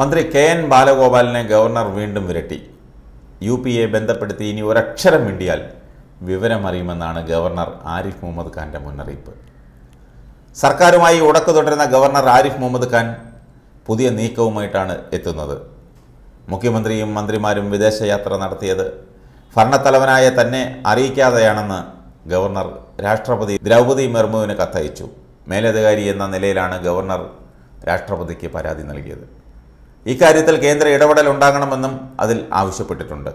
മന്ത്രി K N ബാലഗോപാലിനെ governor വീണ്ടും വിരട്ടി U P A ബന്ധപ്പെടുത്തി ഇനി ഒരക്ഷരം മിണ്ടിയാൽ വിവരമറിയുമെന്നാണ് ഗവർണർ ആരിഫ് മുഹമ്മദ് ഖാൻ്റെ മുന്നറിയിപ്പ് സർക്കാരുമായി ഉടക്കു തുടരുന്ന ഗവർണർ ആരിഫ് മുഹമ്മദ് ഖാൻ പുതിയ നീക്കവുമായിട്ടാണ് എത്തുന്നത് മുഖ്യമന്ത്രിയും മന്ത്രിമാരും വിദേശയാത്ര നടത്തിയത് ഭരണത്തലവനായ തന്നെ അറിയിക്കാതെയാണെന്ന് ഗവർണർ രാഷ്ട്രപതി ദ്രൗപദി മുർമുവിന് കത്തയച്ചു മേലധികാരി എന്ന നിലയിലാണ് ഗവർണർ രാഷ്ട്രപതിക്ക് പരാതി നൽകിയത് ഇക്കാര്യത്തിൽ കേന്ദ്ര ഇടപെടൽ ഉണ്ടാകണമെന്നും അതിൽ ആവശ്യപ്പെട്ടിട്ടുണ്ട്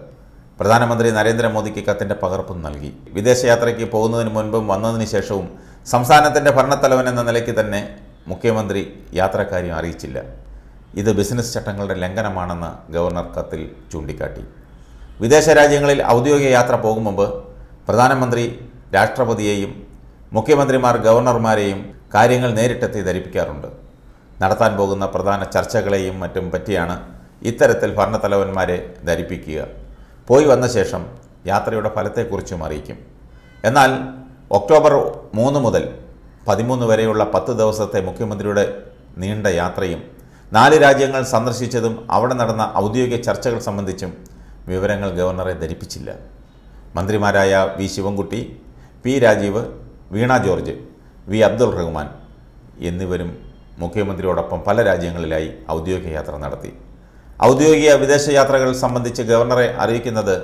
പ്രധാനമന്ത്രി നരേന്ദ്രമോദിക്ക് കത്തിൻ്റെ പകർപ്പും നൽകി വിദേശയാത്രയ്ക്ക് പോകുന്നതിന് മുൻപും വന്നതിന് ശേഷവും സംസ്ഥാനത്തിൻ്റെ ഭരണത്തലവൻ എന്ന നിലയ്ക്ക് തന്നെ മുഖ്യമന്ത്രി യാത്രക്കാര്യം അറിയിച്ചില്ല ഇത് ബിസിനസ് ചട്ടങ്ങളുടെ ലംഘനമാണെന്ന് ഗവർണർ കത്തിൽ ചൂണ്ടിക്കാട്ടി വിദേശ രാജ്യങ്ങളിൽ ഔദ്യോഗിക യാത്ര പോകും മുമ്പ് പ്രധാനമന്ത്രി രാഷ്ട്രപതിയെയും മുഖ്യമന്ത്രിമാർ ഗവർണർമാരെയും കാര്യങ്ങൾ നേരിട്ടെത്തി ധരിപ്പിക്കാറുണ്ട് നടത്താൻ പോകുന്ന പ്രധാന ചർച്ചകളെയും മറ്റും പറ്റിയാണ് ഇത്തരത്തിൽ ഭരണത്തലവന്മാരെ ധരിപ്പിക്കുക പോയി വന്ന ശേഷം യാത്രയുടെ ഫലത്തെക്കുറിച്ചും അറിയിക്കും എന്നാൽ ഒക്ടോബർ മൂന്ന് മുതൽ പതിമൂന്ന് വരെയുള്ള പത്ത് ദിവസത്തെ മുഖ്യമന്ത്രിയുടെ നീണ്ട യാത്രയും നാല് രാജ്യങ്ങൾ സന്ദർശിച്ചതും അവിടെ നടന്ന ഔദ്യോഗിക ചർച്ചകൾ സംബന്ധിച്ചും വിവരങ്ങൾ ഗവർണറെ ധരിപ്പിച്ചില്ല മന്ത്രിമാരായ V Sivankutty P Rajeev Veena George V Abdul Rahman എന്നിവരും മുഖ്യമന്ത്രിയോടൊപ്പം പല രാജ്യങ്ങളിലായി ഔദ്യോഗിക യാത്ര നടത്തി ഔദ്യോഗിക വിദേശയാത്രകൾ സംബന്ധിച്ച് ഗവർണറെ അറിയിക്കുന്നത്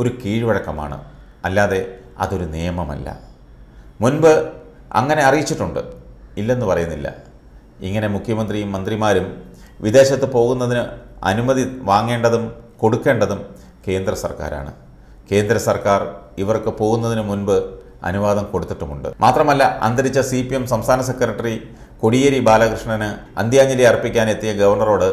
ഒരു കീഴ്വഴക്കമാണ് അല്ലാതെ അതൊരു നിയമമല്ല മുൻപ് അങ്ങനെ അറിയിച്ചിട്ടുണ്ട് ഇല്ലെന്ന് പറയുന്നില്ല ഇങ്ങനെ മുഖ്യമന്ത്രിയും മന്ത്രിമാരും വിദേശത്ത് പോകുന്നതിന് അനുമതി വാങ്ങേണ്ടതും കൊടുക്കേണ്ടതും കേന്ദ്ര സർക്കാരാണ് കേന്ദ്ര സർക്കാർ ഇവർക്ക് പോകുന്നതിന് മുൻപ് അനുവാദം കൊടുത്തിട്ടുമുണ്ട് മാത്രമല്ല അന്തരിച്ച സി സംസ്ഥാന സെക്രട്ടറി കൊടിയേരി ബാലകൃഷ്ണന് അന്ത്യാഞ്ജലി അർപ്പിക്കാനെത്തിയ ഗവർണറോട്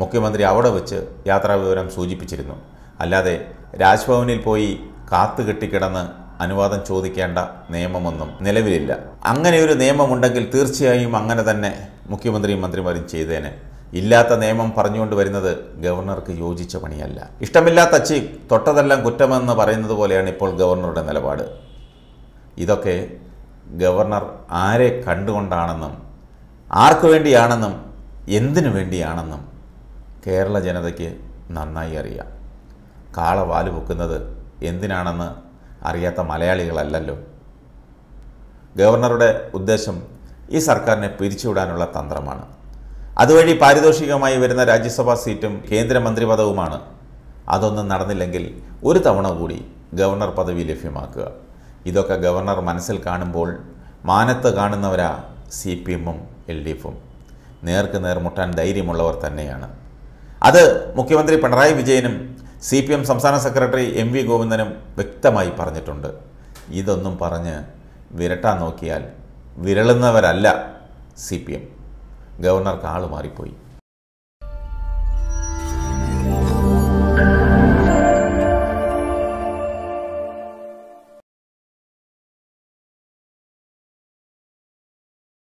മുഖ്യമന്ത്രി അവിടെ വെച്ച് യാത്രാവിവരം സൂചിപ്പിച്ചിരുന്നു അല്ലാതെ രാജ്ഭവനിൽ പോയി കാത്തുകെട്ടിക്കിടന്ന് അനുവാദം ചോദിക്കേണ്ട നിയമമൊന്നും നിലവിലില്ല അങ്ങനെ ഒരു നിയമമുണ്ടെങ്കിൽ തീർച്ചയായും അങ്ങനെ തന്നെ മുഖ്യമന്ത്രിയും മന്ത്രിമാരും ചെയ്തേനെ ഇല്ലാത്ത നിയമം പറഞ്ഞുകൊണ്ട് വരുന്നത് ഗവർണർക്ക് യോജിച്ച പണിയല്ല ഇഷ്ടമില്ലാത്ത അച്ചി തൊട്ടതെല്ലാം കുറ്റമെന്ന് പറയുന്നത് പോലെയാണ് ഇപ്പോൾ ഗവർണറുടെ നിലപാട് ഇതൊക്കെ ഗവർണർ ആരെ കണ്ടുകൊണ്ടാണെന്നും ആർക്കു വേണ്ടിയാണെന്നും എന്തിനു വേണ്ടിയാണെന്നും കേരള ജനതയ്ക്ക് നന്നായി അറിയാം കാള വാല് പൊക്കുന്നത് എന്തിനാണെന്ന് അറിയാത്ത മലയാളികളല്ലല്ലോ ഗവർണറുടെ ഉദ്ദേശം ഈ സർക്കാരിനെ പിരിച്ചുവിടാനുള്ള തന്ത്രമാണ് അതുവഴി പാരിതോഷികമായി വരുന്ന രാജ്യസഭാ സീറ്റും കേന്ദ്രമന്ത്രി അതൊന്നും നടന്നില്ലെങ്കിൽ ഒരു തവണ കൂടി ഗവർണർ പദവി ലഭ്യമാക്കുക ഇതൊക്കെ ഗവർണർ മനസ്സിൽ കാണുമ്പോൾ മാനത്ത് കാണുന്നവരാ സി പി എമ്മും എൽ ഡി എഫും നേർക്ക് നേർ മുട്ടാൻ ധൈര്യമുള്ളവർ തന്നെയാണ് അത് മുഖ്യമന്ത്രി പിണറായി വിജയനും സി പി എം സംസ്ഥാന സെക്രട്ടറി എം വി ഗോവിന്ദനും വ്യക്തമായി പറഞ്ഞിട്ടുണ്ട് ഇതൊന്നും പറഞ്ഞ് വിരട്ടാൻ നോക്കിയാൽ വിരളുന്നവരല്ല സി പി എം ഗവർണർക്ക് ആൾ മാറിപ്പോയി